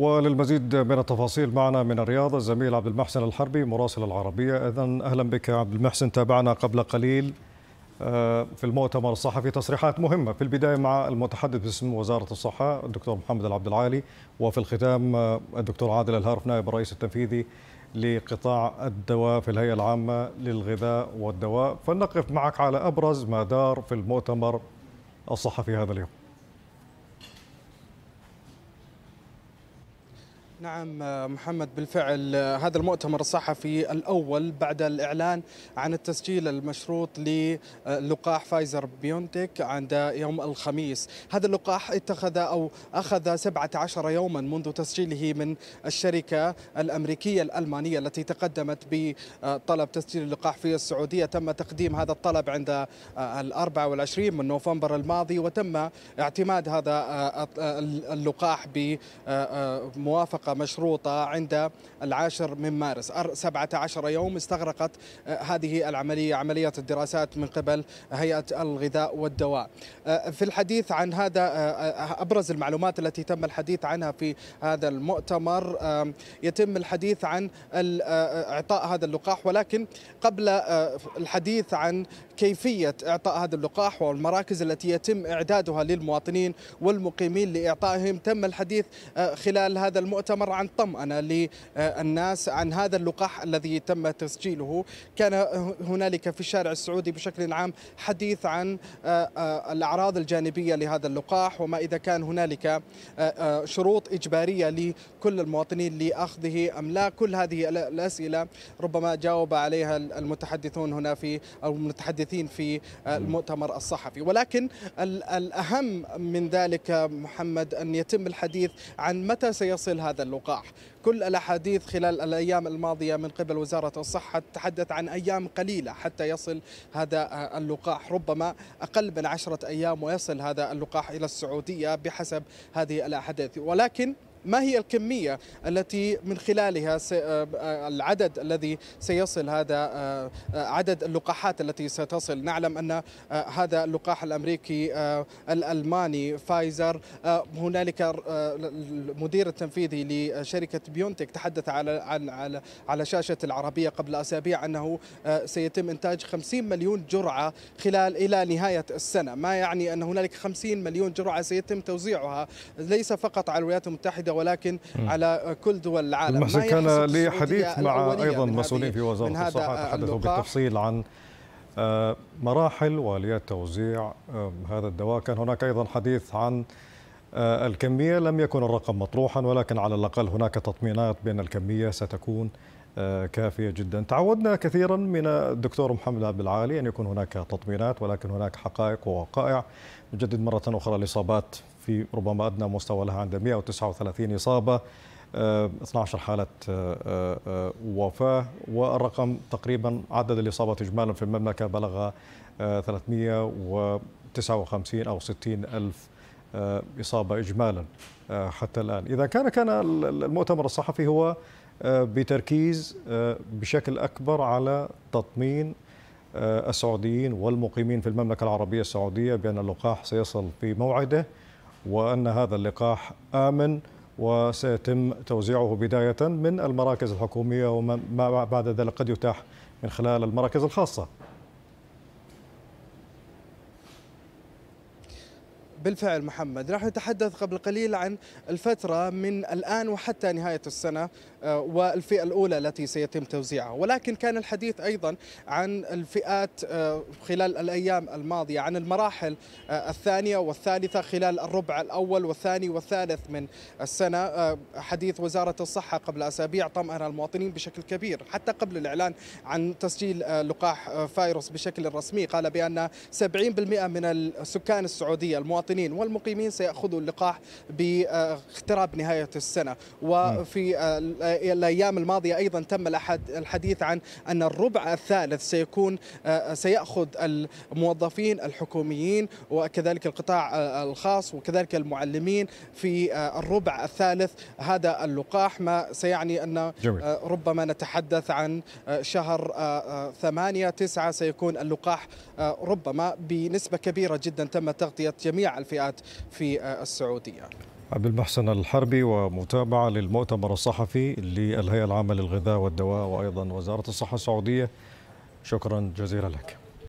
وللمزيد من التفاصيل معنا من الرياض الزميل عبد المحسن الحربي مراسل العربية إذا أهلا بك عبد المحسن تابعنا قبل قليل آه، في المؤتمر الصحفي تصريحات مهمة في البداية مع المتحدث باسم وزارة الصحة الدكتور محمد العبد العالي وفي الختام آه، الدكتور عادل الهارف نائب الرئيس التنفيذي لقطاع الدواء في الهيئة العامة للغذاء والدواء فلنقف معك على أبرز ما دار في المؤتمر الصحفي هذا اليوم نعم آه، محمد بالفعل آه، هذا المؤتمر الصحفي الأول بعد الإعلان عن التسجيل المشروط للقاح فايزر بيونتك عند يوم الخميس هذا اللقاح اتخذ أو أخذ 17 يوما منذ تسجيله من الشركة الأمريكية الألمانية التي تقدمت بطلب تسجيل اللقاح في السعودية تم تقديم هذا الطلب عند آه، الأربع والعشرين من نوفمبر الماضي وتم اعتماد هذا اللقاح بموافقة مشروطة عند العاشر من مارس 17 يوم استغرقت آه، هذه العملية عملية الدراسات من قبل هيئة الغذاء والدواء آه، في الحديث عن هذا آه، أبرز المعلومات التي تم الحديث عنها في هذا المؤتمر يتم الحديث عن إعطاء هذا اللقاح ولكن قبل الحديث عن كيفية إعطاء هذا اللقاح والمراكز التي يتم إعدادها للمواطنين والمقيمين لإعطائهم تم الحديث خلال هذا المؤتمر مؤتمر عن طمأنة للناس عن هذا اللقاح الذي تم تسجيله كان هنالك في الشارع السعودي بشكل عام حديث عن الأعراض الجانبية لهذا اللقاح وما إذا كان هنالك شروط إجبارية لكل المواطنين لأخذه أم لا كل هذه الأسئلة ربما جاوب عليها المتحدثون هنا في أو المتحدثين في المؤتمر الصحفي ولكن الأهم من ذلك محمد أن يتم الحديث عن متى سيصل هذا اللقاح كل الأحاديث خلال الأيام الماضية من قبل وزارة الصحة تحدث عن أيام قليلة حتى يصل هذا اللقاح ربما أقل من عشرة أيام ويصل هذا اللقاح إلى السعودية بحسب هذه الأحاديث ولكن ما هي الكمية التي من خلالها آه، آه، العدد الذي سيصل هذا آه، عدد اللقاحات التي ستصل نعلم أن هذا اللقاح الأمريكي الألماني فايزر هنالك المدير التنفيذي لشركة بيونتك تحدث على على على شاشة العربية قبل أسابيع أنه سيتم إنتاج 50 مليون جرعة خلال إلى نهاية السنة ما يعني أن هنالك 50 مليون جرعة سيتم توزيعها ليس فقط على الولايات المتحدة واحده ولكن م. على كل دول العالم ما كان لي حديث مع ايضا مسؤولين في وزاره الصحه تحدثوا بالتفصيل عن آه، مراحل واليات توزيع آه، هذا الدواء كان هناك ايضا حديث عن آه، الكميه لم يكن الرقم مطروحا ولكن على الاقل هناك تطمينات بان الكميه ستكون آه، كافية جدا تعودنا كثيرا من الدكتور محمد عبد العالي أن يكون هناك تطمينات ولكن هناك حقائق ووقائع نجدد مرة أخرى الإصابات في ربما أدنى مستوى لها عند 139 إصابة 12 آه، حالة آه، وفاة والرقم تقريبا عدد الإصابات إجمالا في المملكة بلغ 359 أو 60 ألف إصابة إجمالا حتى الآن إذا كان كان المؤتمر الصحفي هو آه، بتركيز آه، بشكل أكبر على تطمين آه، السعوديين والمقيمين في المملكة العربية السعودية بأن اللقاح سيصل في موعده وأن هذا اللقاح آمن وسيتم توزيعه بداية من المراكز الحكومية وما بعد ذلك قد يتاح من خلال المراكز الخاصة بالفعل محمد راح نتحدث قبل قليل عن الفترة من الآن وحتى نهاية السنة آه، والفئة الأولى التي سيتم توزيعها ولكن كان الحديث أيضا عن الفئات آه، خلال الأيام الماضية عن المراحل آه، الثانية والثالثة خلال الربع الأول والثاني والثالث من السنة حديث وزارة الصحة قبل أسابيع طمأن المواطنين بشكل كبير حتى قبل الإعلان عن تسجيل لقاح فايروس بشكل رسمي قال بأن 70% من السكان السعودية المواطنين المواطنين والمقيمين سيأخذوا اللقاح باقتراب نهاية السنة وفي الأيام الماضية أيضا تم الحديث عن أن الربع الثالث سيكون سيأخذ الموظفين الحكوميين وكذلك القطاع الخاص وكذلك المعلمين في الربع الثالث هذا اللقاح ما سيعني أن ربما نتحدث عن شهر ثمانية تسعة سيكون اللقاح ربما بنسبة كبيرة جدا تم تغطية جميع الفئات في آه، السعودية عبد المحسن الحربي ومتابعة للمؤتمر الصحفي للهيئة العامة للغذاء والدواء وأيضا وزارة الصحة السعودية شكرا جزيلا لك